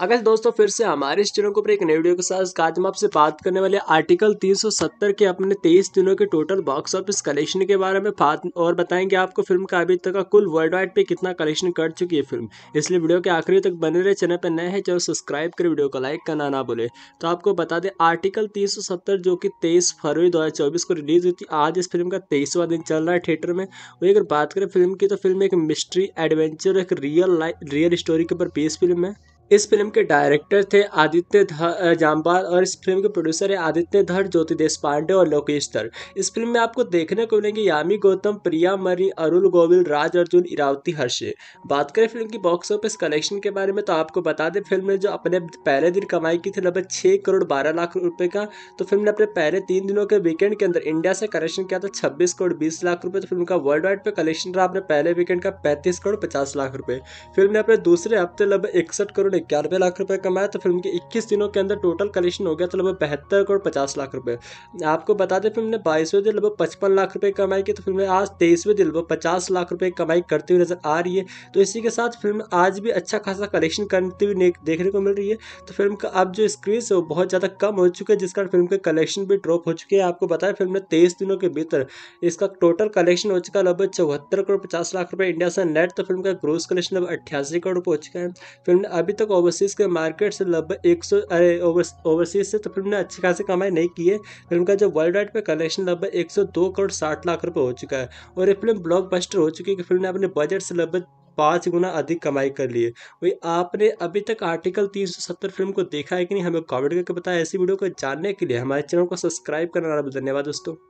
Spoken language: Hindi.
अगर दोस्तों फिर से हमारे इस चैनल को ऊपर एक नई वीडियो के साथ आज हम आपसे बात करने वाले आर्टिकल 370 के अपने 23 दिनों के टोटल बॉक्स ऑफिस कलेक्शन के बारे में बात और बताएंगे आपको फिल्म का अभी तक का कुल वर्ल्ड वाइड पे कितना कलेक्शन कर चुकी है फिल्म इसलिए वीडियो के आखिरी तक बने रहे चैनल पर नए हैं चलो सब्सक्राइब करें वीडियो को लाइक करना ना बोले तो आपको बता दें आर्टिकल तीन जो कि तेईस फरवरी दो को रिलीज हुई थी आज इस फिल्म का तेईसवा दिन चल रहा है थिएटर में वही अगर बात करें फिल्म की तो फिल्म एक मिस्ट्री एडवेंचर एक रियल लाइफ रियल स्टोरी के ऊपर बेस फिल्म है इस फिल्म के डायरेक्टर थे आदित्य जामवाल और इस फिल्म के प्रोड्यूसर है आदित्य धर ज्योति देश पांडे और लोकेश धर इस फिल्म में आपको देखने को मिलेंगे यामी गौतम प्रिया मरी अरुल गोविल राज अर्जुन इरावती हर्षे बात करें फिल्म की बॉक्स ऑफिस कलेक्शन के बारे में तो आपको बता दें फिल्म ने जो अपने पहले दिन कमाई की थी लगभग छः करोड़ बारह लाख रुपये का तो फिल्म ने अपने पहले तीन दिनों के वीकेंड के अंदर इंडिया से कलेक्शन किया था छब्बीस करोड़ बीस लाख रुपये तो फिल्म का वर्ल्ड वाइड पर कलेक्शन रहा अपने पहले वीकेंड का पैंतीस करोड़ पचास लाख रुपये फिल्म ने अपने दूसरे हफ्ते लगभग इकसठ करोड़ ने ग्यारहवे लाख रुपए कमाया तो फिल्म के 21 दिनों के अंदर टोटल कलेक्शन हो गया था तो लगभग बहत्तर करोड़ पचास लाख रुपए आपको बता दें फिल्म ने बाईसवें दिन लगभग पचपन लाख रुपए कमाई की तो फिल्म आज तेईसवें दिन लगभग पचास लाख रुपए कमाई करती हुई नजर आ रही है तो इसी के साथ फिल्म आज भी अच्छा खासा कलेक्शन करती हुई देखने को मिल रही है तो फिल्म का अब जो स्क्रीन है वो बहुत ज़्यादा कम हो चुके हैं जिस कारण फिल्म के कलेक्शन भी ड्रॉप हो चुके हैं आपको बताया फिल्म ने तेईस दिनों के भीतर इसका टोटल कलेक्शन हो चुका है लगभग चौहत्तर करोड़ पचास लाख रुपए इंडिया से नेट तो फिल्म का ग्रोस कलेक्शन लगभग अट्ठासी करोड़ पहुंच चुका है फिल्म ने अभी तक तक ओवरसीज़ के मार्केट से लगभग एक अरे ओवरसीज़ से तो फिल्म ने अच्छी खासी कमाई नहीं की है फिल्म का जो वर्ल्ड वाइड पर कलेक्शन लगभग एक करोड़ साठ लाख रुपये हो चुका है और ये फिल्म ब्लॉक हो चुकी है कि फिल्म ने अपने बजट से लगभग पाँच गुना अधिक कमाई कर ली है वही आपने अभी तक आर्टिकल 370 फिल्म को देखा है कि नहीं हमें कमेंट करके बताया ऐसी वीडियो को जानने के लिए हमारे चैनल को सब्सक्राइब करना धन्यवाद दोस्तों